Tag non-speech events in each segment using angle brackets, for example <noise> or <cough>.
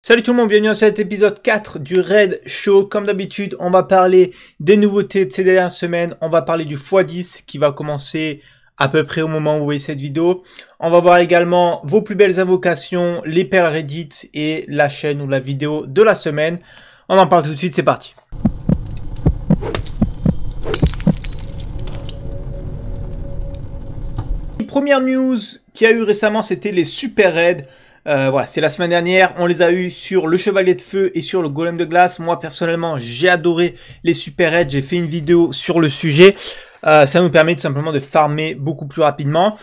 Salut tout le monde, bienvenue dans cet épisode 4 du Raid Show. Comme d'habitude, on va parler des nouveautés de ces dernières semaines. On va parler du x10 qui va commencer à peu près au moment où vous voyez cette vidéo. On va voir également vos plus belles invocations, les perles Reddit et la chaîne ou la vidéo de la semaine. On en parle tout de suite, c'est parti. Première news qu'il y a eu récemment, c'était les super raids. Euh, voilà, c'est la semaine dernière, on les a eu sur le Chevalier de Feu et sur le Golem de Glace. Moi personnellement, j'ai adoré les Super j'ai fait une vidéo sur le sujet. Euh, ça nous permet tout simplement de farmer beaucoup plus rapidement.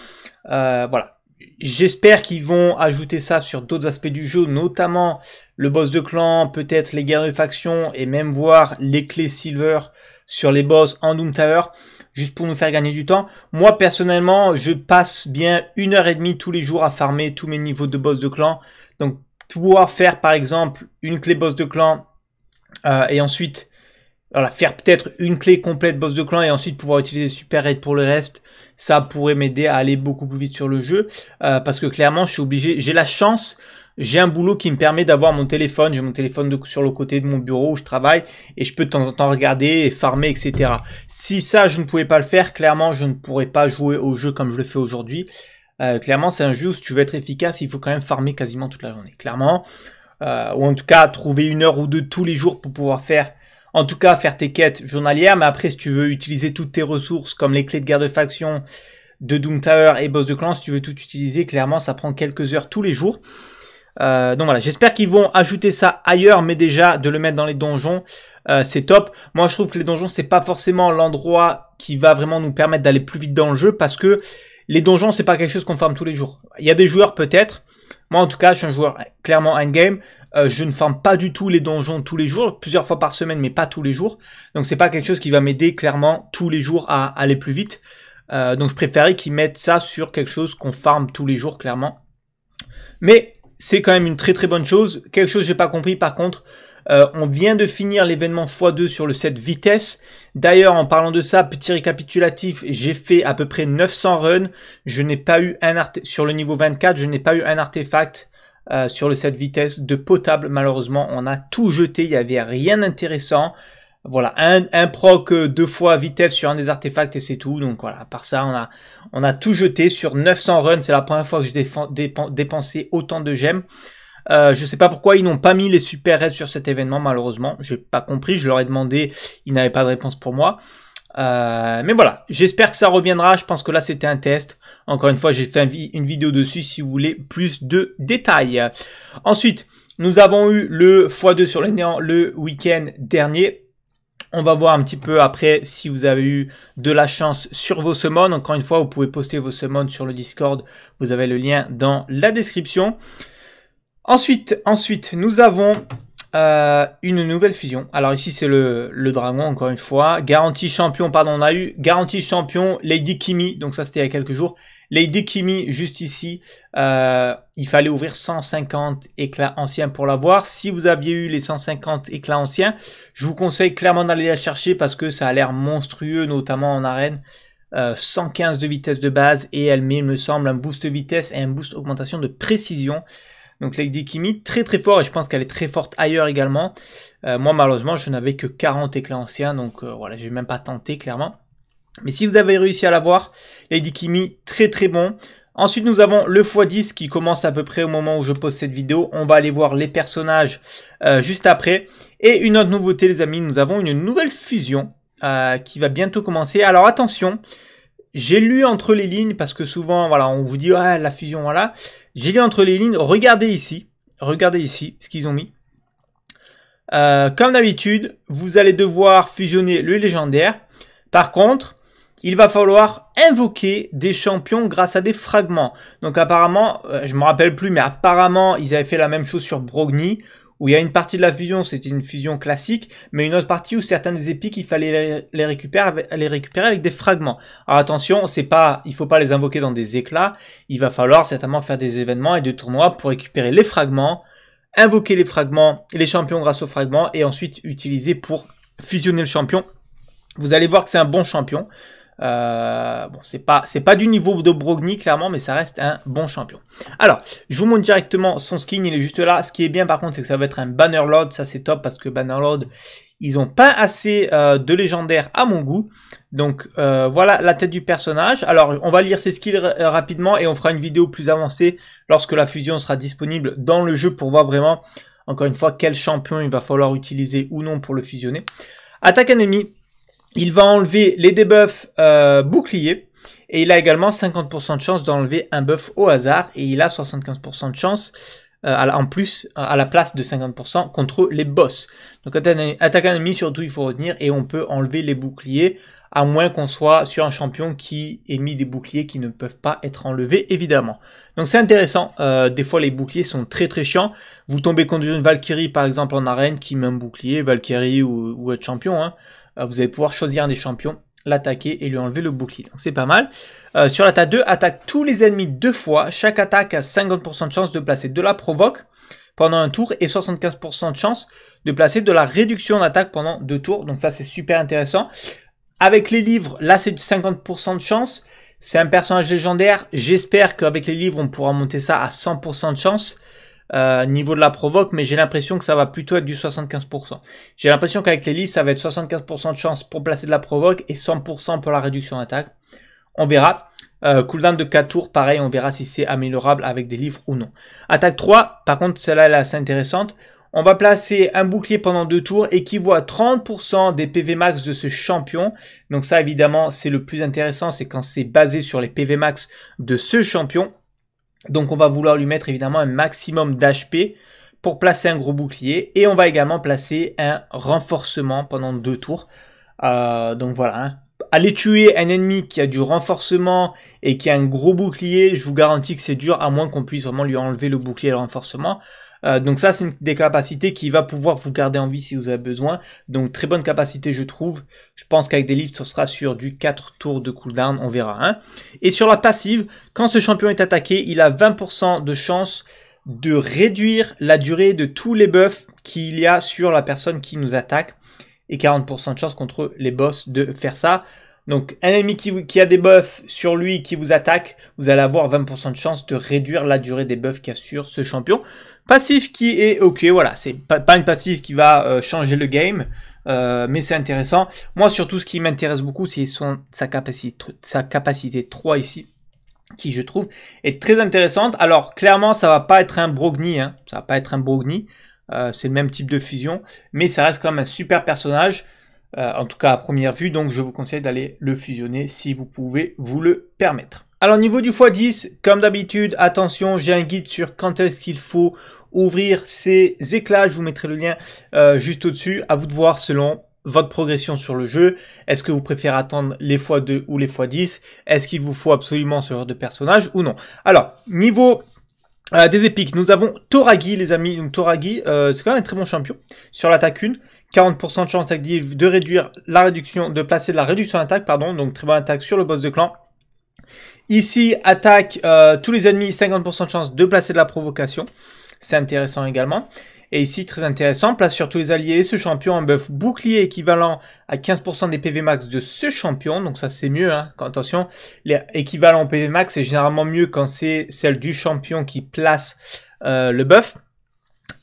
Euh, voilà. J'espère qu'ils vont ajouter ça sur d'autres aspects du jeu, notamment le boss de clan, peut-être les guerres de faction et même voir les clés silver sur les boss en Doom Tower juste pour nous faire gagner du temps. Moi, personnellement, je passe bien une heure et demie tous les jours à farmer tous mes niveaux de boss de clan. Donc, pouvoir faire, par exemple, une clé boss de clan euh, et ensuite... Voilà, faire peut-être une clé complète boss de clan et ensuite pouvoir utiliser super raid pour le reste, ça pourrait m'aider à aller beaucoup plus vite sur le jeu. Euh, parce que clairement, je suis obligé, j'ai la chance j'ai un boulot qui me permet d'avoir mon téléphone, j'ai mon téléphone sur le côté de mon bureau où je travaille et je peux de temps en temps regarder et farmer, etc. Si ça, je ne pouvais pas le faire, clairement, je ne pourrais pas jouer au jeu comme je le fais aujourd'hui. Euh, clairement, c'est un jeu où si tu veux être efficace, il faut quand même farmer quasiment toute la journée. Clairement, euh, ou en tout cas trouver une heure ou deux tous les jours pour pouvoir faire en tout cas faire tes quêtes journalières, mais après si tu veux utiliser toutes tes ressources comme les clés de guerre de faction de Doom Tower et boss de clan, si tu veux tout utiliser, clairement ça prend quelques heures tous les jours. Euh, donc voilà, j'espère qu'ils vont ajouter ça ailleurs, mais déjà de le mettre dans les donjons, euh, c'est top. Moi, je trouve que les donjons, c'est pas forcément l'endroit qui va vraiment nous permettre d'aller plus vite dans le jeu, parce que les donjons, c'est pas quelque chose qu'on farme tous les jours. Il y a des joueurs peut-être. Moi, en tout cas, je suis un joueur clairement endgame. Euh, je ne farme pas du tout les donjons tous les jours, plusieurs fois par semaine, mais pas tous les jours. Donc, c'est pas quelque chose qui va m'aider clairement tous les jours à, aller plus vite. Euh, donc, je préférais qu'ils mettent ça sur quelque chose qu'on farme tous les jours, clairement. Mais c'est quand même une très très bonne chose. Quelque chose j'ai pas compris par contre, euh, on vient de finir l'événement x2 sur le set vitesse. D'ailleurs, en parlant de ça, petit récapitulatif, j'ai fait à peu près 900 runs. Je n'ai pas eu un sur le niveau 24, je n'ai pas eu un artefact euh, sur le set vitesse de potable. Malheureusement, on a tout jeté, il n'y avait rien d'intéressant. Voilà, un, un proc euh, deux fois vitesse sur un des artefacts et c'est tout. Donc voilà, par ça, on a, on a tout jeté sur 900 runs. C'est la première fois que j'ai dépensé autant de gemmes. Je euh, je sais pas pourquoi ils n'ont pas mis les super raids sur cet événement, malheureusement. J'ai pas compris, je leur ai demandé, ils n'avaient pas de réponse pour moi. Euh, mais voilà, j'espère que ça reviendra. Je pense que là c'était un test. Encore une fois, j'ai fait une vidéo dessus si vous voulez plus de détails. Ensuite, nous avons eu le x2 sur les néants le week-end dernier. On va voir un petit peu après si vous avez eu de la chance sur vos summons. Encore une fois, vous pouvez poster vos summons sur le Discord. Vous avez le lien dans la description. Ensuite, ensuite, nous avons euh, une nouvelle fusion. Alors ici, c'est le, le, dragon, encore une fois. Garantie champion, pardon, on a eu garantie champion Lady Kimi. Donc ça, c'était il y a quelques jours. Lady Kimi, juste ici, euh, il fallait ouvrir 150 éclats anciens pour l'avoir. Si vous aviez eu les 150 éclats anciens, je vous conseille clairement d'aller la chercher parce que ça a l'air monstrueux, notamment en arène. 115 euh, de vitesse de base et elle met, il me semble, un boost de vitesse et un boost augmentation de précision. Donc Lady Kimi, très très fort et je pense qu'elle est très forte ailleurs également. Euh, moi malheureusement, je n'avais que 40 éclats anciens, donc voilà, j'ai même pas tenté clairement. Mais si vous avez réussi à la l'avoir, Lady Kimi, très très bon. Ensuite, nous avons le x10 qui commence à peu près au moment où je pose cette vidéo. On va aller voir les personnages euh, juste après. Et une autre nouveauté, les amis, nous avons une nouvelle fusion euh, qui va bientôt commencer. Alors attention, j'ai lu entre les lignes parce que souvent, voilà, on vous dit ah, la fusion, voilà. J'ai lu entre les lignes. Regardez ici, regardez ici ce qu'ils ont mis. Euh, comme d'habitude, vous allez devoir fusionner le légendaire. Par contre, il va falloir invoquer des champions grâce à des fragments. Donc apparemment, euh, je me rappelle plus, mais apparemment, ils avaient fait la même chose sur Brogny, où il y a une partie de la fusion, c'était une fusion classique, mais une autre partie où certains des épiques, il fallait les récupérer, avec, les récupérer avec des fragments. Alors attention, c'est pas, il faut pas les invoquer dans des éclats, il va falloir certainement faire des événements et des tournois pour récupérer les fragments, invoquer les fragments, les champions grâce aux fragments, et ensuite utiliser pour fusionner le champion. Vous allez voir que c'est un bon champion. Euh, bon, c'est pas, c'est pas du niveau de Brogni clairement, mais ça reste un bon champion. Alors, je vous montre directement son skin, il est juste là. Ce qui est bien par contre, c'est que ça va être un banner lord. ça c'est top parce que Bannerlord, ils ont pas assez euh, de légendaires à mon goût. Donc euh, voilà la tête du personnage. Alors on va lire ses skills rapidement et on fera une vidéo plus avancée lorsque la fusion sera disponible dans le jeu pour voir vraiment, encore une fois, quel champion il va falloir utiliser ou non pour le fusionner. Attaque ennemi, il va enlever les debuffs euh, boucliers Et il a également 50% de chance d'enlever un buff au hasard. Et il a 75% de chance euh, en plus euh, à la place de 50% contre les boss. Donc attaque un ennemi surtout il faut retenir et on peut enlever les boucliers à moins qu'on soit sur un champion qui ait mis des boucliers qui ne peuvent pas être enlevés, évidemment. Donc c'est intéressant, des fois les boucliers sont très très chiants. Vous tombez contre une Valkyrie par exemple en arène qui met un bouclier, Valkyrie ou, ou être champion, hein. Euh, vous allez pouvoir choisir un des champions, l'attaquer et lui enlever le bouclier. Donc c'est pas mal. Euh, sur la ta 2, attaque tous les ennemis deux fois. Chaque attaque a 50% de chance de placer de la provoque pendant un tour et 75% de chance de placer de la réduction d'attaque pendant deux tours. Donc ça c'est super intéressant. Avec les livres, là c'est du 50% de chance. C'est un personnage légendaire. J'espère qu'avec les livres on pourra monter ça à 100% de chance. Euh, niveau de la provoque, mais j'ai l'impression que ça va plutôt être du 75%. J'ai l'impression qu'avec les listes ça va être 75% de chance pour placer de la provoque et 100% pour la réduction d'attaque. On verra. Euh, cooldown de 4 tours, pareil, on verra si c'est améliorable avec des livres ou non. Attaque 3, par contre, celle-là, elle est assez intéressante. On va placer un bouclier pendant deux tours et qui voit 30% des PV max de ce champion. Donc ça, évidemment, c'est le plus intéressant, c'est quand c'est basé sur les PV max de ce champion. Donc on va vouloir lui mettre évidemment un maximum d'HP pour placer un gros bouclier. Et on va également placer un renforcement pendant deux tours. Euh, donc voilà, hein. aller tuer un ennemi qui a du renforcement et qui a un gros bouclier, je vous garantis que c'est dur, à moins qu'on puisse vraiment lui enlever le bouclier et le renforcement. Euh, donc ça, c'est une des capacités qui va pouvoir vous garder en vie si vous avez besoin. Donc très bonne capacité, je trouve. Je pense qu'avec des lifts, ce sera sur du 4 tours de cooldown, on verra. Hein. Et sur la passive, quand ce champion est attaqué, il a 20% de chance de réduire la durée de tous les buffs qu'il y a sur la personne qui nous attaque et 40% de chance contre les boss de faire ça. Donc un ennemi qui, a des buffs sur lui qui vous attaque, vous allez avoir 20% de chance de réduire la durée des buffs a sur ce champion. Passif qui est ok, voilà, c'est pas, une passive qui va euh, changer le game, euh, mais c'est intéressant. Moi, surtout, ce qui m'intéresse beaucoup, c'est sa, capacité, sa capacité 3 ici, qui je trouve est très intéressante. Alors, clairement, ça va pas être un Brogni, hein, ça va pas être un Brogni, euh, c'est le même type de fusion, mais ça reste quand même un super personnage, en tout cas à première vue, donc je vous conseille d'aller le fusionner si vous pouvez vous le permettre. Alors, niveau du x10, comme d'habitude, attention, j'ai un guide sur quand est-ce qu'il faut ouvrir ces éclats. Je vous mettrai le lien euh, juste au-dessus. À vous de voir selon votre progression sur le jeu. Est-ce que vous préférez attendre les x2 ou les x10 Est-ce qu'il vous faut absolument ce genre de personnage ou non Alors, niveau euh, des épiques, nous avons Toragi, les amis. Donc, Toragi, euh, c'est quand même un très bon champion sur l'attaque 1. 40% de chance active de réduire la réduction, de placer de la réduction d'attaque, pardon. Donc, très bonne attaque sur le boss de clan. Ici, attaque euh, tous les ennemis, 50% de chance de placer de la provocation. C'est intéressant également. Et ici, très intéressant, place sur tous les alliés. Ce champion, un buff bouclier équivalent à 15% des PV max de ce champion. Donc ça, c'est mieux. Hein. Attention, l'équivalent PV max, est généralement mieux quand c'est celle du champion qui place euh, le buff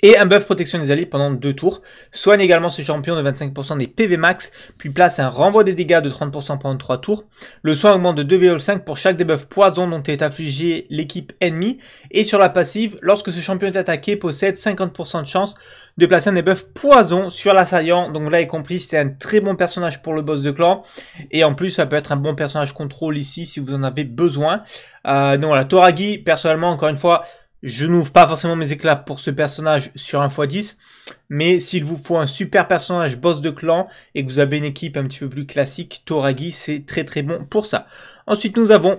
et un buff protection des alliés pendant deux tours. Soigne également ce champion de 25% des PV max, puis place un renvoi des dégâts de 30% pendant 3 tours. Le soin augmente de 2,5 pour chaque debuff poison dont est affligée l'équipe ennemie. Et sur la passive, lorsque ce champion est attaqué, possède 50% de chance de placer un debuff poison sur l'assaillant. Donc là, y compris, c'est un très bon personnage pour le boss de clan. Et en plus, ça peut être un bon personnage contrôle ici si vous en avez besoin. Euh, donc voilà, Toragi, personnellement, encore une fois, je n'ouvre pas forcément mes éclats pour ce personnage sur un x 10, mais s'il vous faut un super personnage boss de clan et que vous avez une équipe un petit peu plus classique, Toragi c'est très très bon pour ça. Ensuite nous avons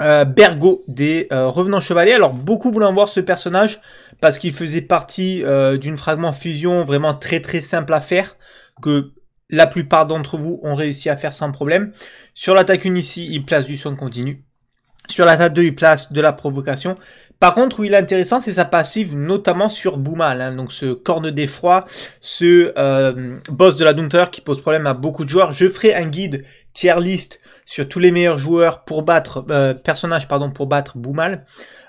euh, Bergo des euh, Revenants Chevaliers. Alors beaucoup voulant voir ce personnage parce qu'il faisait partie euh, d'une fragment fusion vraiment très très simple à faire que la plupart d'entre vous ont réussi à faire sans problème. Sur l'attaque une ici, il place du son continu sur la table 2, il place de la provocation. Par contre, où il est intéressant, c'est sa passive, notamment sur Boomal. Hein. donc ce corne d'effroi, ce euh, boss de la Dunter qui pose problème à beaucoup de joueurs. Je ferai un guide tier list sur tous les meilleurs joueurs pour battre, personnage euh, personnages, pardon, pour battre Boomal.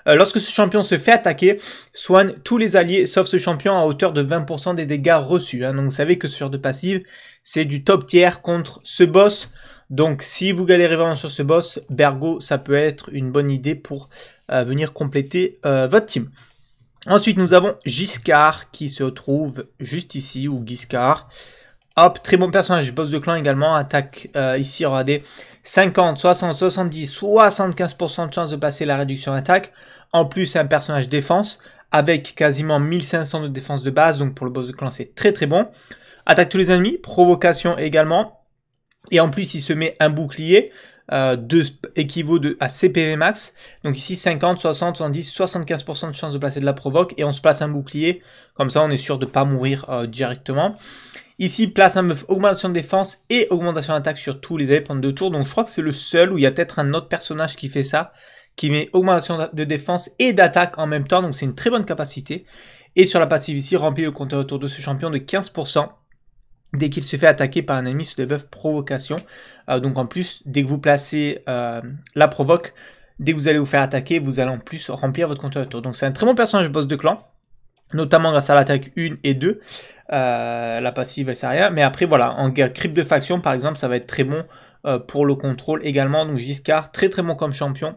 Euh, lorsque ce champion se fait attaquer, soigne tous les alliés sauf ce champion à hauteur de 20% des dégâts reçus. Hein. Donc vous savez que ce genre de passive, c'est du top tier contre ce boss donc si vous galérez vraiment sur ce boss, Bergo, ça peut être une bonne idée pour euh, venir compléter euh, votre team. Ensuite, nous avons Giscard qui se trouve juste ici, ou Giscard. Hop, très bon personnage, boss de clan également, attaque euh, ici ici, des 50, 60, 70, 75% de chance de passer la réduction attaque. En plus, c'est un personnage défense, avec quasiment 1500 de défense de base, donc pour le boss de clan, c'est très très bon. Attaque tous les ennemis, provocation également, et en plus, il se met un bouclier. Euh, équivaut à CPV max. Donc ici 50, 60, 70, 75% de chance de placer de la provoque et on se place un bouclier. Comme ça on est sûr de ne pas mourir euh, directement. Ici place un buff augmentation de défense et augmentation d'attaque sur tous les prendre deux tours. Donc je crois que c'est le seul où il y a peut-être un autre personnage qui fait ça. Qui met augmentation de défense et d'attaque en même temps. Donc c'est une très bonne capacité. Et sur la passive ici, remplit le compteur autour de ce champion de 15% dès qu'il se fait attaquer par un ennemi sous le debuff provocation. Euh, donc en plus, dès que vous placez euh, la provoque, dès que vous allez vous faire attaquer, vous allez en plus remplir votre compteur de tour. Donc c'est un très bon personnage boss de clan, notamment grâce à l'attaque 1 et 2. Euh, la passive, elle sert à rien. Mais après, voilà, en guerre crypte de faction, par exemple, ça va être très bon pour le contrôle également. Donc Giscard, très très bon comme champion.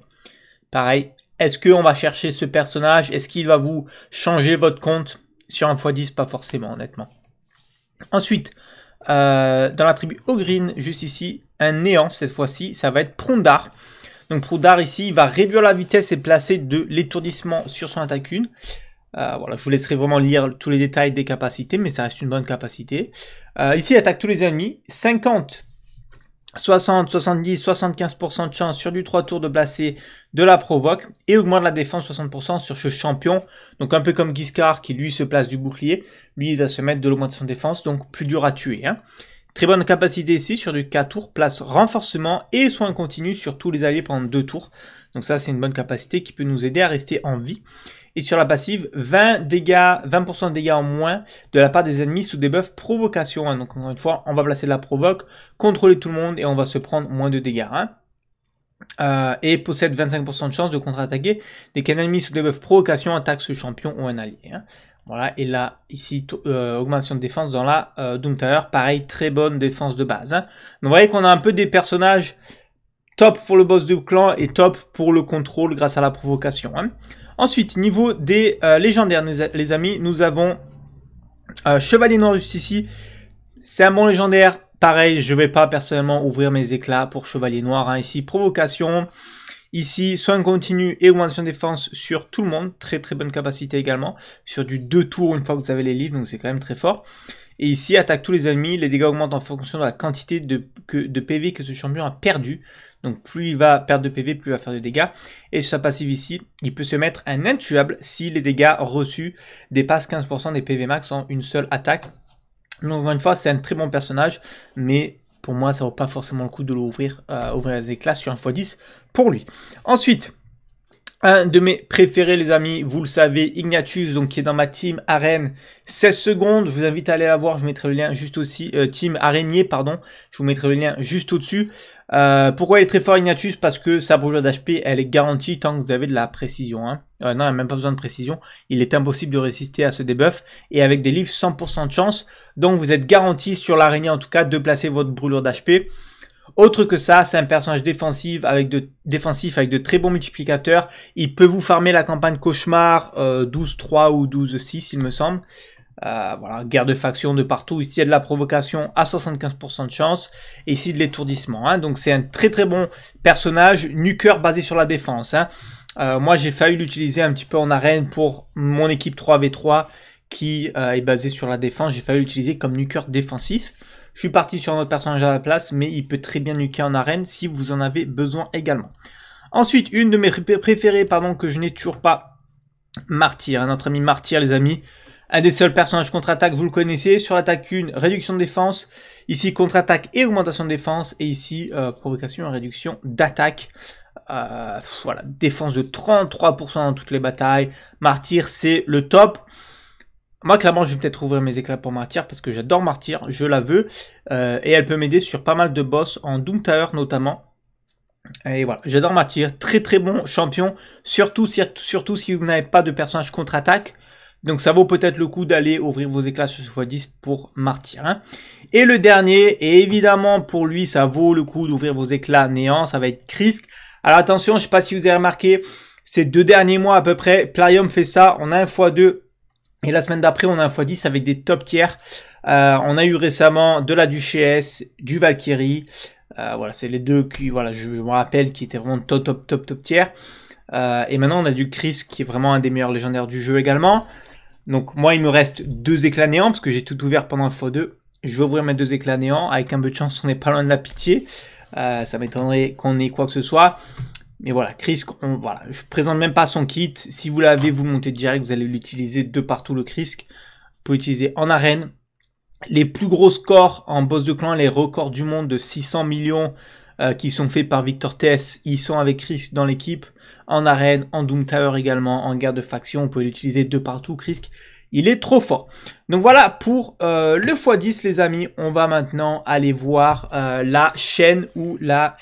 Pareil, est-ce qu'on va chercher ce personnage Est-ce qu'il va vous changer votre compte sur un x10 Pas forcément, honnêtement. Ensuite, euh, dans la tribu Ogreen, juste ici, un néant cette fois-ci, ça va être Prondar. Donc Prondar ici, il va réduire la vitesse et placer de l'étourdissement sur son attaque 1. Euh, voilà, je vous laisserai vraiment lire tous les détails des capacités, mais ça reste une bonne capacité. Euh, ici, il attaque tous les ennemis. 50 60, 70, 75% de chance sur du 3 tours de placer de la provoque et augmente la défense 60% sur ce champion. Donc un peu comme Giscard qui lui se place du bouclier, lui il va se mettre de l'augmentation de défense, donc plus dur à tuer. Hein. Très bonne capacité ici sur du 4 tours, place renforcement et soin continu sur tous les alliés pendant 2 tours. Donc ça c'est une bonne capacité qui peut nous aider à rester en vie. Et sur la passive, 20 dégâts, 20% de dégâts en moins de la part des ennemis sous des provocation. Hein. Donc encore une fois, on va placer la provoque, contrôler tout le monde et on va se prendre moins de dégâts. Hein. Euh, et possède 25% de chance de contre-attaquer dès qu'un ennemi sous des provocation attaque ce champion ou un allié. Hein. Voilà, et là, ici, euh, augmentation de défense dans la euh, Doom Pareil, très bonne défense de base. Donc, vous voyez qu'on a un peu des personnages Top pour le boss du clan et top pour le contrôle grâce à la provocation. Hein. Ensuite, niveau des euh, légendaires, les amis, nous avons euh, Chevalier Noir juste ici. C'est un bon légendaire. Pareil, je ne vais pas personnellement ouvrir mes éclats pour Chevalier Noir. Hein. Ici, provocation. Ici, soin continu et augmentation défense sur tout le monde. Très très bonne capacité également. Sur du 2 tours une fois que vous avez les livres, donc c'est quand même très fort. Et ici, attaque tous les ennemis, les dégâts augmentent en fonction de la quantité de, PV que ce champion a perdu. Donc plus il va perdre de PV, plus il va faire de dégâts. Et sur sa passive ici, il peut se mettre un intuable si les dégâts reçus dépassent 15% des PV max en une seule attaque. Donc encore une fois, c'est un très bon personnage, mais pour moi, ça vaut pas forcément le coup de l'ouvrir, euh, ouvrir les éclats sur un x10 pour lui. Ensuite, un de mes préférés, les amis, vous le savez, Ignatius, donc qui est dans ma team arène 16 secondes. Je vous invite à aller la voir. Je mettrai le lien juste aussi. Euh, team araignée, pardon. Je vous mettrai le lien juste au-dessus. Euh, pourquoi il est très fort Ignatius Parce que sa brûlure d'HP, elle est garantie tant que vous avez de la précision. Hein. Euh, non, il a même pas besoin de précision. Il est impossible de résister à ce debuff. Et avec des livres 100% de chance, donc vous êtes garanti sur l'araignée en tout cas de placer votre brûlure d'HP. Autre que ça, c'est un personnage défensif avec, de, défensif avec de très bons multiplicateurs. Il peut vous farmer la campagne cauchemar euh, 12-3 ou 12-6, il me semble. Euh, voilà, guerre de faction de partout. Ici, il y a de la provocation à 75% de chance. Et ici, de l'étourdissement. Hein. Donc, c'est un très très bon personnage, nuqueur basé sur la défense. Hein. Euh, moi, j'ai failli l'utiliser un petit peu en arène pour mon équipe 3v3 qui euh, est basée sur la défense. J'ai failli l'utiliser comme nuqueur défensif. Je suis parti sur notre personnage à la place, mais il peut très bien nuquer en arène si vous en avez besoin également. Ensuite, une de mes préférées, pardon, que je n'ai toujours pas, Martyr, hein, notre ami Martyr, les amis. Un des seuls personnages contre-attaque, vous le connaissez. Sur l'attaque 1, réduction de défense. Ici, contre-attaque et augmentation de défense. Et ici, euh, provocation et réduction d'attaque. Euh, voilà, défense de 33% dans toutes les batailles. Martyr, c'est le top. Moi, clairement, je vais peut-être ouvrir mes éclats pour Martyr parce que j'adore Martyr, je la veux. Euh, et elle peut m'aider sur pas mal de boss, en Doom Tower notamment. Et voilà, j'adore Martyr. Très très bon champion, surtout, surtout si vous n'avez pas de personnage contre-attaque. Donc ça vaut peut-être le coup d'aller ouvrir vos éclats sur ce x10 pour Martyr. Hein. Et le dernier, et évidemment pour lui, ça vaut le coup d'ouvrir vos éclats néant, ça va être Krisk. Alors attention, je sais pas si vous avez remarqué, ces deux derniers mois à peu près, Plarium fait ça, on a un x2 et la semaine d'après, on a un x10 avec des top tiers. Euh, on a eu récemment de la Duchesse, du Valkyrie. Euh, voilà, c'est les deux qui, voilà, je, me rappelle, qui étaient vraiment top, top, top, top tiers. Euh, et maintenant, on a du Chris, qui est vraiment un des meilleurs légendaires du jeu également. Donc, moi, il me reste deux éclats néants, parce que j'ai tout ouvert pendant le x2. Je vais ouvrir mes deux éclats néants. Avec un peu de chance, on n'est pas loin de la pitié. ça m'étonnerait qu'on ait quoi que ce soit. Mais voilà, Chris, on, voilà, je présente même pas son kit. Si vous l'avez, vous le montez direct, vous allez l'utiliser de partout le Chris. Vous pouvez l'utiliser en arène. Les plus gros scores en boss de clan, les records du monde de 600 millions euh, qui sont faits par Victor TS, ils sont avec Chris dans l'équipe. En arène, en Doom Tower également, en guerre de faction, vous pouvez l'utiliser de partout, Chris. Il est trop fort. Donc voilà pour euh, le x10 les amis. On va maintenant aller voir euh, la chaîne ou la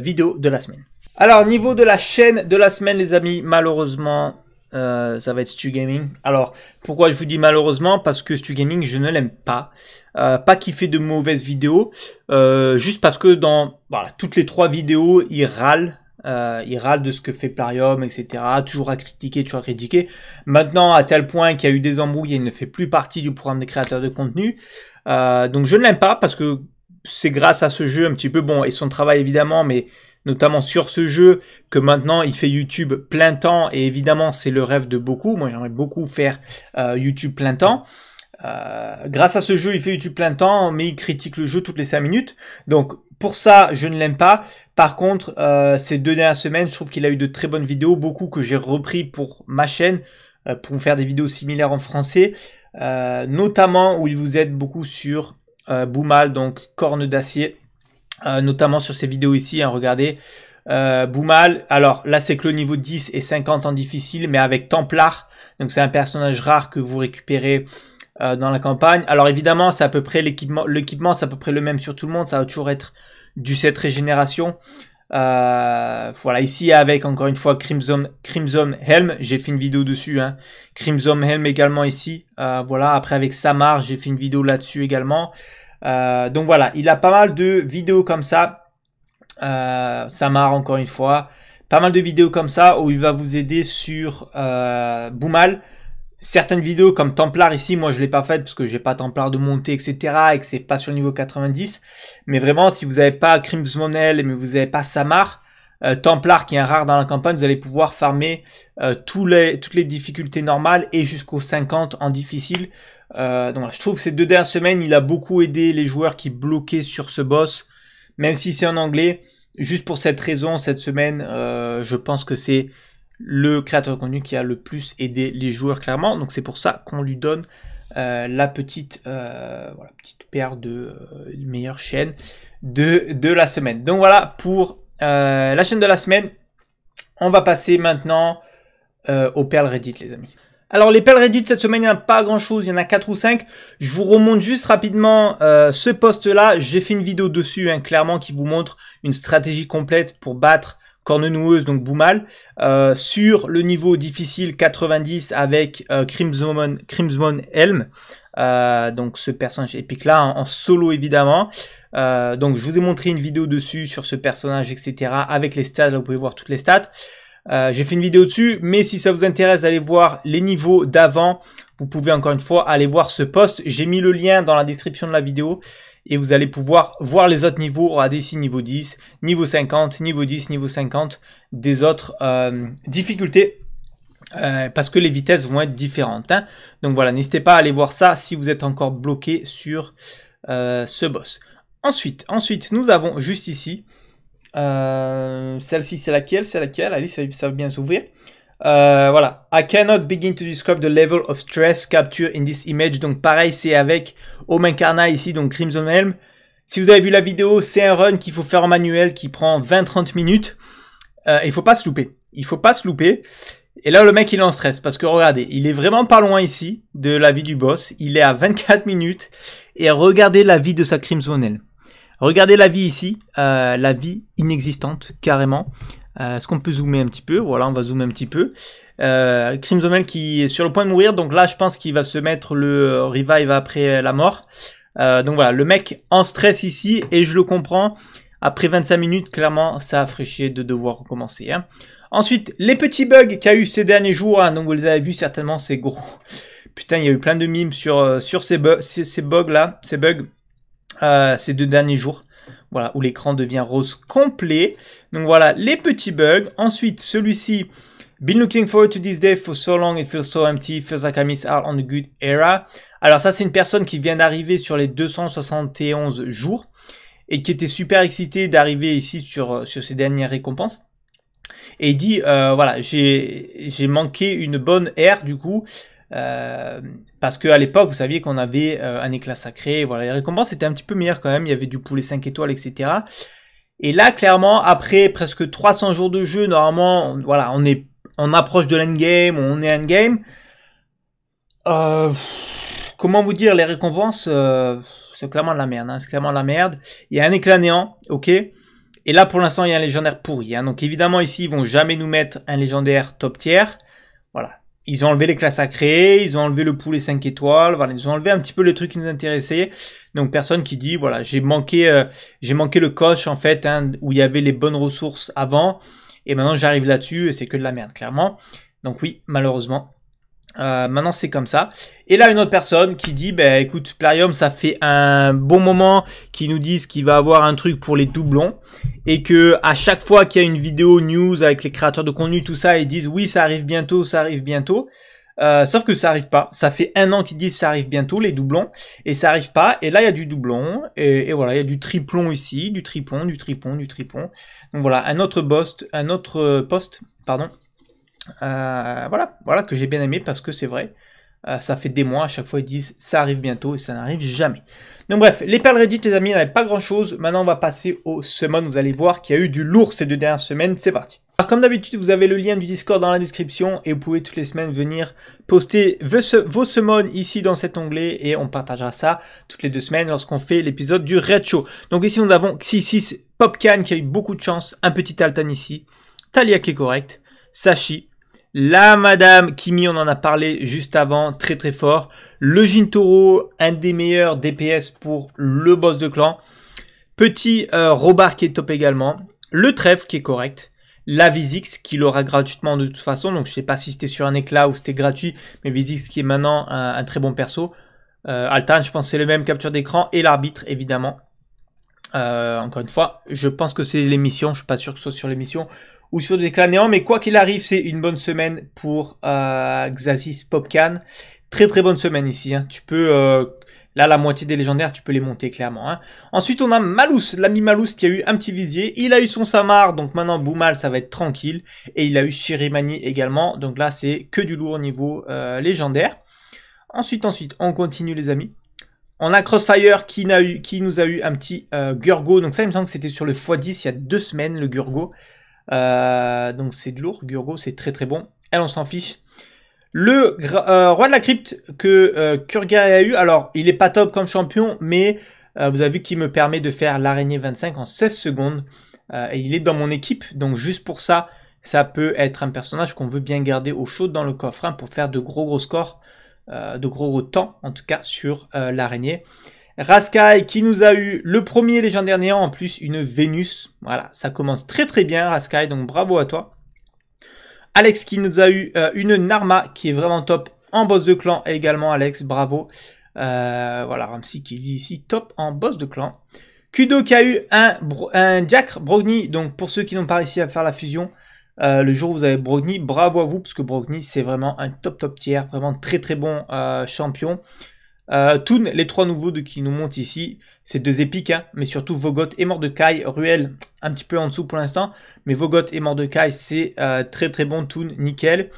vidéo de la semaine. Alors, niveau de la chaîne de la semaine, les amis, malheureusement, euh, ça va être Stu Gaming. Alors, pourquoi je vous dis malheureusement Parce que Stu Gaming, je ne l'aime pas. Euh, pas qu'il fait de mauvaises vidéos, euh, juste parce que dans toutes les trois vidéos, il râle. il râle de ce que fait Plarium, etc. Toujours à critiquer, toujours à critiquer. Maintenant, à tel point qu'il y a eu des embrouilles, il ne fait plus partie du programme des créateurs de contenu. donc, je ne l'aime pas parce que c'est grâce à ce jeu un petit peu bon et son travail évidemment, mais notamment sur ce jeu, que maintenant il fait YouTube plein temps, et évidemment c'est le rêve de beaucoup, moi j'aimerais beaucoup faire euh, YouTube plein temps. Euh, grâce à ce jeu, il fait YouTube plein temps, mais il critique le jeu toutes les 5 minutes. Donc pour ça, je ne l'aime pas. Par contre, euh, ces deux dernières semaines, je trouve qu'il a eu de très bonnes vidéos, beaucoup que j'ai repris pour ma chaîne, pour faire des vidéos similaires en français, notamment où il vous aide beaucoup sur Boumal, donc corne d'acier. Euh, notamment sur ces vidéos ici, hein, regardez. Euh, Boumal, alors là c'est que le niveau 10 et 50 en difficile, mais avec Templar, donc c'est un personnage rare que vous récupérez euh, dans la campagne. Alors évidemment, c'est à peu près l'équipement, l'équipement c'est à peu près le même sur tout le monde, ça va toujours être du 7 régénération. Euh, voilà, ici avec encore une fois Crimson, Crimson Helm, j'ai fait une vidéo dessus. Hein. Crimson Helm également ici. voilà, après avec Samar, j'ai fait une vidéo là-dessus également. Euh, donc voilà, il a pas mal de vidéos comme ça. Euh, Samar encore une fois. Pas mal de vidéos comme ça où il va vous aider sur euh, Boomal. Certaines vidéos comme Templar ici, moi je l'ai pas faite parce que j'ai pas Templar de monter, etc. et que c'est pas sur le niveau 90. Mais vraiment, si vous n'avez pas Crimsmonel, mais vous n'avez pas Samar, euh, Templar qui est un rare dans la campagne, vous allez pouvoir farmer euh, tous les, toutes les difficultés normales et jusqu'aux 50 en difficile. Euh, donc je trouve que ces deux dernières semaines, il a beaucoup aidé les joueurs qui bloquaient sur ce boss, même si c'est en anglais. Juste pour cette raison, cette semaine, euh, je pense que c'est le créateur de contenu qui a le plus aidé les joueurs clairement. Donc c'est pour ça qu'on lui donne la petite, voilà, petite paire de euh, meilleures chaînes de, de la semaine. Donc voilà pour euh, la chaîne de la semaine, on va passer maintenant euh, aux perles Reddit, les amis. Alors les perles Reddit cette semaine, il n'y en a pas grand chose, il y en a 4 ou 5. Je vous remonte juste rapidement euh, ce poste là, j'ai fait une vidéo dessus, hein, clairement, qui vous montre une stratégie complète pour battre noueuse, donc Boumal, euh, sur le niveau difficile 90 avec euh, Crimson, Crimson, Helm, euh, donc ce personnage épique là, hein, en, solo évidemment. donc je vous ai montré une vidéo dessus sur ce personnage, etc. avec les stats, là vous pouvez voir toutes les stats. j'ai fait une vidéo dessus, mais si ça vous intéresse, d'aller voir les niveaux d'avant. Vous pouvez encore une fois aller voir ce post. J'ai mis le lien dans la description de la vidéo et vous allez pouvoir voir les autres niveaux, ADC niveau 10, niveau 50, niveau 10, niveau 50, des autres euh, difficultés euh, parce que les vitesses vont être différentes. Hein. Donc voilà, n'hésitez pas à aller voir ça si vous êtes encore bloqué sur euh, ce boss. Ensuite, ensuite, nous avons juste ici, celle-ci c'est laquelle, c'est laquelle, allez, ça va bien s'ouvrir. Euh, voilà. I cannot begin to describe the level of stress captured in this image. Donc pareil, c'est avec Omenkarna ici, donc Crimson Helm. Si vous avez vu la vidéo, c'est un run qu'il faut faire en manuel qui prend 20-30 minutes. Euh, il faut pas se louper. Il faut pas se louper. Et là, le mec, il est en stress parce que regardez, il est vraiment pas loin ici de la vie du boss. Il est à 24 minutes et regardez la vie de sa Crimson Helm. Regardez la vie ici, euh, la vie inexistante carrément. Euh, est-ce qu'on peut zoomer un petit peu Voilà, on va zoomer un petit peu. Euh, Crimsonel qui est sur le point de mourir, donc là je pense qu'il va se mettre le revive après la mort. Euh, donc voilà, le mec en stress ici, et je le comprends. Après 25 minutes, clairement, ça a fraîché de devoir recommencer. Hein. Ensuite, les petits bugs qu'il a eu ces derniers jours, hein, donc vous les avez vu, certainement, c'est gros. <laughs> Putain, il y a eu plein de mimes sur, euh, sur ces, ces, bugs là, ces bugs ces deux derniers jours où l'écran devient rose complet. Donc voilà, les petits bugs. Ensuite, celui-ci, Been looking forward to this day for so long, it feels so empty, feels like I miss out on a good era. Alors ça, c'est une personne qui vient d'arriver sur les 271 jours et qui était super excitée d'arriver ici sur, sur ces dernières récompenses. Et il dit, euh, voilà, j'ai manqué une bonne ère du coup, euh, parce parce à l'époque, vous saviez qu'on avait euh, un éclat sacré. Voilà, les récompenses étaient un petit peu meilleures quand même. Il y avait du poulet 5 étoiles, etc. Et là, clairement, après presque 300 jours de jeu, normalement, on, voilà, on est, on approche de l'endgame, on est endgame. Euh, comment vous dire, les récompenses, c'est clairement de la merde. Hein, c'est clairement la merde. Il y a un éclat néant, ok. Et là, pour l'instant, il y a un légendaire pourri. Hein. Donc évidemment, ici, ils vont jamais nous mettre un légendaire top tiers ils ont enlevé les classes à créer, ils ont enlevé le poulet 5 étoiles, voilà, ils ont enlevé un petit peu les trucs qui nous intéressaient. Donc personne qui dit voilà, j'ai manqué euh, j'ai manqué le coche en fait hein, où il y avait les bonnes ressources avant et maintenant j'arrive là-dessus et c'est que de la merde clairement. Donc oui, malheureusement, euh, maintenant c'est comme ça. Et là une autre personne qui dit ben écoute Plarium ça fait un bon moment qu'ils nous disent qu'il va avoir un truc pour les doublons et que à chaque fois qu'il y a une vidéo news avec les créateurs de contenu tout ça ils disent oui ça arrive bientôt ça arrive bientôt. Euh, sauf que ça arrive pas. Ça fait un an qu'ils disent ça arrive bientôt les doublons et ça arrive pas. Et là il y a du doublon et, voilà il y a du triplon ici, du triplon, du triplon, du triplon. Donc voilà un autre poste, un autre euh, poste pardon euh, voilà, voilà que j'ai bien aimé parce que c'est vrai, euh, ça fait des mois, à chaque fois ils disent ça arrive bientôt et ça n'arrive jamais. Donc bref, les perles Reddit, les amis, il n'y avait pas grand chose. Maintenant, on va passer aux semaines. Vous allez voir qu'il y a eu du lourd ces deux dernières semaines. C'est parti. Alors comme d'habitude, vous avez le lien du Discord dans la description et vous pouvez toutes les semaines venir poster vos summons ici dans cet onglet et on partagera ça toutes les deux semaines lorsqu'on fait l'épisode du Red Show. Donc ici, nous avons Xisis, Popcan qui a eu beaucoup de chance, un petit Altan ici, Talia qui est correct, Sashi, la Madame Kimi, on en a parlé juste avant, très très fort. Le Jintoro, un des meilleurs DPS pour le boss de clan. Petit euh, Robar qui est top également. Le Trèfle qui est correct. La Vizix qui l'aura gratuitement de toute façon. Donc je sais pas si c'était sur un éclat ou c'était gratuit. Mais Vizix qui est maintenant un, très bon perso. Euh, Altan, je pense c'est le même capture d'écran. Et l'arbitre évidemment. Euh, encore une fois, je pense que c'est l'émission. Je suis pas sûr que ce soit sur l'émission ou sur des clans néants. Mais quoi qu'il arrive, c'est une bonne semaine pour euh, Xasis Popcan. Très très bonne semaine ici. Hein. Tu peux euh, Là, la moitié des légendaires, tu peux les monter clairement. Hein. Ensuite, on a Malus, l'ami Malus qui a eu un petit visier. Il a eu son Samar, donc maintenant Boumal, ça va être tranquille. Et il a eu Shirimani également. Donc là, c'est que du lourd niveau euh, légendaire. Ensuite, ensuite, on continue les amis. On a Crossfire qui, nous a eu un petit Gurgo. Donc ça, il me semble que c'était sur le x10 il y a deux semaines, le Gurgo. Euh, donc c'est de lourd, Gurgo, c'est très très bon. Elle, on s'en fiche. Le euh, roi de la crypte que euh, Kurga a eu, alors il n'est pas top comme champion, mais vous avez vu qu'il me permet de faire l'araignée 25 en 16 secondes. et il est dans mon équipe, donc juste pour ça, ça peut être un personnage qu'on veut bien garder au chaud dans le coffre hein, pour faire de gros gros scores, de gros gros temps en tout cas sur l'araignée. Raskai qui nous a eu le premier légendaire néant, en plus une Vénus. Voilà, ça commence très très bien Raskai, donc bravo à toi. Alex qui nous a eu euh, une Narma qui est vraiment top en boss de clan également Alex, bravo. Euh, voilà, Ramsi qui dit ici top en boss de clan. Kudo qui a eu un, un Jack Brogni, donc pour ceux qui n'ont pas réussi à faire la fusion, euh, le jour où vous avez Brogni, bravo à vous, parce que Brogni c'est vraiment un top top tiers vraiment très très bon champion. Euh, Toon, les trois nouveaux de, qui nous montent ici, c'est deux épiques, hein, mais surtout Vogot et Mordekai, Ruel, un petit peu en dessous pour l'instant, mais Vogot et Mordekai c'est euh, très très bon. Toon, nickel.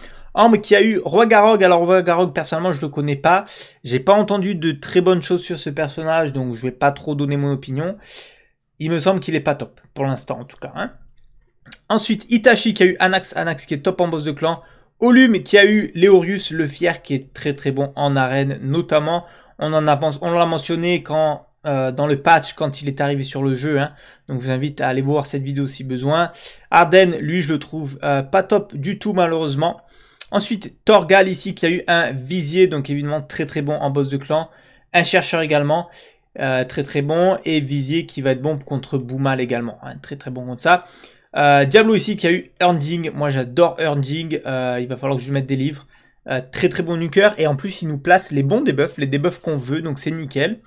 mais qui a eu Roi Garog. Alors Roi personnellement, je ne le connais pas. J'ai pas entendu de très bonnes choses sur ce personnage, donc je vais pas trop donner mon opinion. Il me semble qu'il est pas top, pour l'instant en tout cas. Hein. Ensuite, Itachi qui a eu Anax. Anax qui est top en boss de clan. Olum qui a eu Léorius le Fier qui est très très bon en arène notamment. On en a on l'a mentionné quand euh, dans le patch quand il est arrivé sur le jeu. Hein. Donc je vous invite à aller voir cette vidéo si besoin. Arden, lui je le trouve euh, pas top du tout malheureusement. Ensuite Torgal ici qui a eu un visier donc évidemment très très bon en boss de clan. Un chercheur également. Euh, très très bon et Visier qui va être bon contre Boumal également, hein. très très bon contre ça. Euh, Diablo ici qui a eu Earning. Moi j'adore Earning. Euh, il va falloir que je lui mette des livres. Euh, très très bon nuker. Et en plus il nous place les bons debuffs, les debuffs qu'on veut. Donc c'est nickel.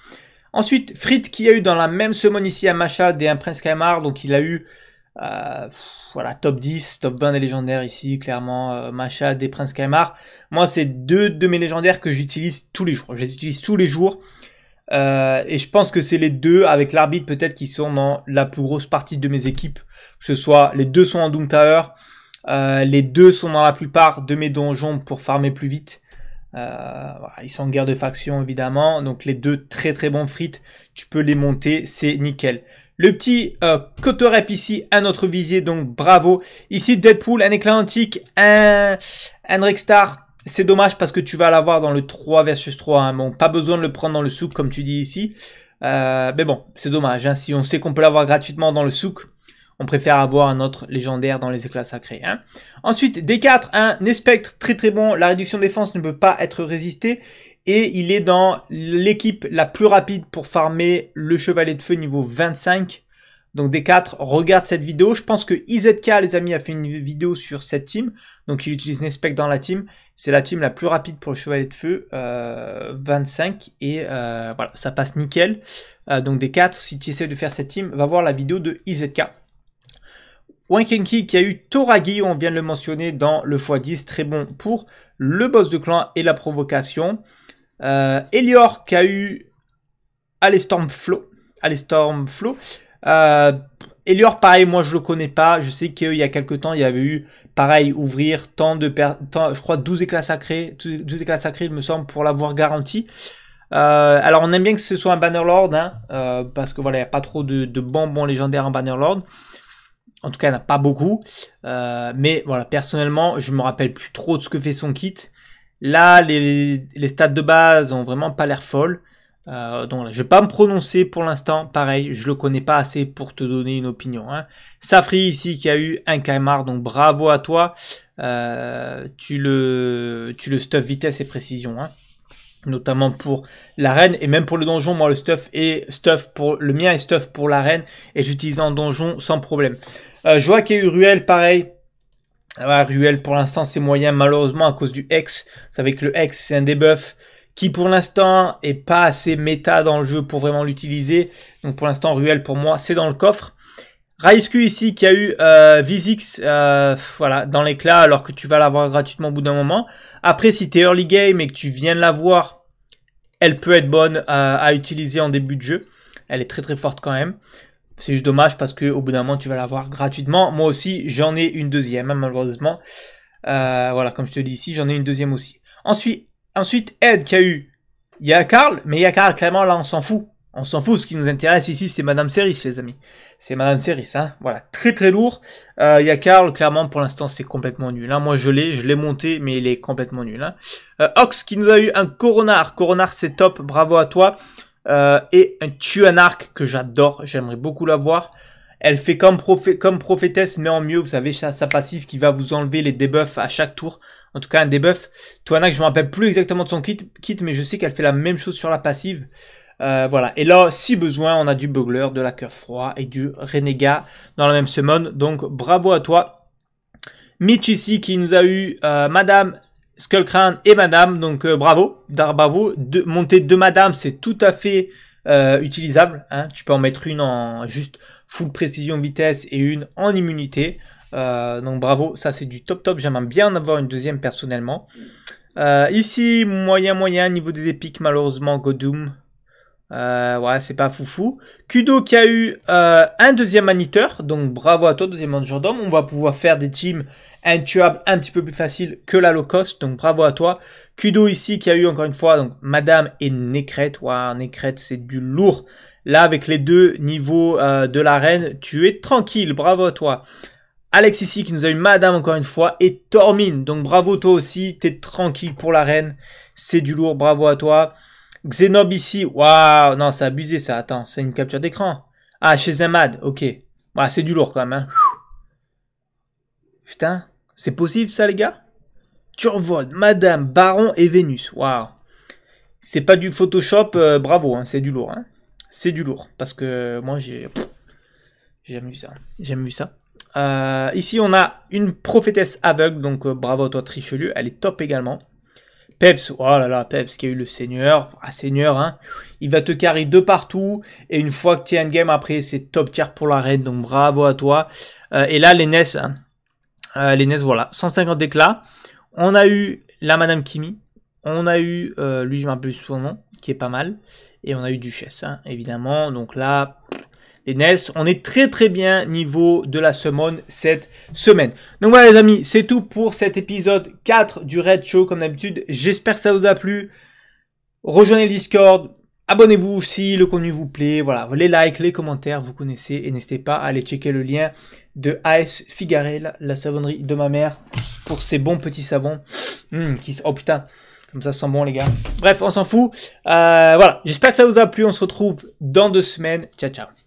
Ensuite Frit qui a eu dans la même semaine ici à Macha et un Prince Kaimar. Donc il a eu voilà, top 10, top 20 des légendaires ici, clairement, Macha des Prince Kaimar. Moi, c'est deux de mes légendaires que j'utilise tous les jours. Je les utilise tous les jours. et je pense que c'est les deux, avec l'arbitre peut-être, qui sont dans la plus grosse partie de mes équipes que ce soit les deux sont en Doom Tower, euh, les deux sont dans la plupart de mes donjons pour farmer plus vite. Euh, ils sont en guerre de faction évidemment, donc les deux très très bons frites, tu peux les monter, c'est nickel. Le petit euh, cotorep ici, un autre visier, donc bravo. Ici Deadpool, un éclat antique, un, un c'est dommage parce que tu vas l'avoir dans le 3 versus 3. Hein. Bon, pas besoin de le prendre dans le souk comme tu dis ici. Euh, mais bon, c'est dommage. Hein. Si on sait qu'on peut l'avoir gratuitement dans le souk, on préfère avoir un autre légendaire dans les éclats sacrés. Hein. Ensuite, D4, un espectre très très bon. La réduction défense ne peut pas être résistée. Et il est dans l'équipe la plus rapide pour farmer le chevalet de feu niveau 25. Donc D4, regarde cette vidéo. Je pense que IZK, les amis, a fait une vidéo sur cette team. Donc il utilise Nespect dans la team. C'est la team la plus rapide pour le Chevalier de Feu, 25. Euh, et euh, voilà, ça passe nickel. Euh, donc D4, si tu essaies de faire cette team, va voir la vidéo de IZK. Wankenki qui a eu Toragi, on vient de le mentionner dans le x10, très bon pour le boss de clan et la provocation. Euh, Elior qui a eu Alestorm Flow. Flow. Euh, Elior, pareil, moi je le connais pas. Je sais qu'il y a quelques temps, il y avait eu, pareil, ouvrir tant de pertes. je crois 12 éclats sacrés, 12 éclats sacrés, il me semble, pour l'avoir garanti. Euh, alors on aime bien que ce soit un Bannerlord, hein, parce que voilà, il n'y a pas trop de, de bonbons légendaires en Bannerlord. En tout cas, il n'y en a pas beaucoup. Euh, mais voilà, personnellement, je me rappelle plus trop de ce que fait son kit. Là, les, les stats de base ont vraiment pas l'air folles. Euh, donc je vais pas me prononcer pour l'instant. Pareil, je le connais pas assez pour te donner une opinion. Hein. Safri ici qui a eu un Kaimar, donc bravo à toi. Euh, tu le, tu le stuff vitesse et précision. Hein notamment pour l'arène et même pour le donjon moi le stuff est stuff pour le mien et stuff pour l'arène et j'utilise en donjon sans problème euh, je vois qu'il y a eu Ruel pareil ah bah, Ruel pour l'instant c'est moyen malheureusement à cause du Hex vous savez que le Hex c'est un debuff qui pour l'instant est pas assez méta dans le jeu pour vraiment l'utiliser donc pour l'instant Ruel pour moi c'est dans le coffre raïs ici qui a eu euh, Visix euh, voilà, dans l'éclat alors que tu vas l'avoir gratuitement au bout d'un moment. Après, si tu es early game et que tu viens de l'avoir, elle peut être bonne euh, à, utiliser en début de jeu. Elle est très très forte quand même. C'est juste dommage parce que au bout d'un moment, tu vas l'avoir gratuitement. Moi aussi, j'en ai une deuxième, hein, malheureusement. Euh, voilà, comme je te dis ici, j'en ai une deuxième aussi. Ensuite, ensuite Ed qui a eu... Il mais il y a clairement, là, on s'en fout. On s'en fout, ce qui nous intéresse ici, c'est Madame Seris, les amis. C'est Madame Seris, hein. Voilà, très très lourd. Euh, il y a Karl, clairement, pour l'instant, c'est complètement nul. Hein. Moi, je l'ai, je l'ai monté, mais il est complètement nul. Hein. Euh, Ox, qui nous a eu un Coronar. Coronar, c'est top, bravo à toi. Euh, et un Tuanark, que j'adore, j'aimerais beaucoup l'avoir. Elle fait comme, comme prophétesse, mais en mieux. Vous savez, sa, passive qui va vous enlever les debuffs à chaque tour. En tout cas, un debuff. Tuanark, je ne me rappelle plus exactement de son kit, kit mais je sais qu'elle fait la même chose sur la passive. Euh, voilà. Et là, si besoin, on a du Bugler, de la Cœur Froid et du Renégat dans la même semaine. Donc, bravo à toi. Mitch ici qui nous a eu euh, Madame Skullcrane et Madame. Donc, euh, bravo. Bravo. De, monter deux Madame, c'est tout à fait utilisable. Hein. Tu peux en mettre une en juste full précision vitesse et une en immunité. donc, bravo. Ça, c'est du top top. J'aimerais bien en avoir une deuxième personnellement. ici, moyen moyen, niveau des épiques, malheureusement, Godum. Euh, ouais, c'est pas fou Kudo qui a eu euh, un deuxième maniteur donc bravo à toi, deuxième manager d'homme. On va pouvoir faire des teams intuables un petit peu plus facile que la low cost, donc bravo à toi. Kudo ici qui a eu encore une fois donc Madame et Nécrète. Wow Nécrète, c'est du lourd. Là, avec les deux niveaux de euh, de l'arène, tu es tranquille, bravo à toi. Alex ici qui nous a eu Madame encore une fois et Tormine. Donc bravo toi aussi, t'es tranquille pour l'arène. C'est du lourd, bravo à toi. Xenob ici. Waouh, non, c'est abusé ça. Attends, c'est une capture d'écran. Ah, chez Zemad, ok. Ah, c'est du lourd quand même. Hein. Putain, c'est possible ça, les gars revois Madame, Baron et Vénus. Waouh. C'est pas du Photoshop, euh, bravo, hein, c'est du lourd. Hein. C'est du lourd, parce que moi, j'ai... J'ai jamais vu ça. J'ai jamais vu ça. Euh, ici, on a une prophétesse aveugle, donc euh, bravo à toi, Trichelieu. Elle est top également. Peps, oh là là, Peps qui a eu le seigneur, ah seigneur, hein, il va te carrer de partout, et une fois que tu es endgame, après c'est top tier pour la reine, donc bravo à toi. Euh, et là, les Ness, hein. euh, les voilà, 150 d'éclat. On a eu la Madame Kimi, on a eu, euh, lui je m'appelle son nom, qui est pas mal, et on a eu Duchesse, hein, évidemment, donc là, et On est très très bien niveau de la semaine cette semaine. Donc voilà les amis, c'est tout pour cet épisode 4 du Red Show comme d'habitude. J'espère que ça vous a plu. Rejoignez le Discord, Abonnez-vous si le contenu vous plaît. Voilà, les likes, les commentaires, vous connaissez. Et n'hésitez pas à aller checker le lien de AS Figarel, la savonnerie de ma mère, pour ses bons petits savons. Hmm, qui... Oh putain, comme ça sent bon les gars. Bref, on s'en fout. Euh, voilà, j'espère que ça vous a plu. On se retrouve dans deux semaines. Ciao, ciao.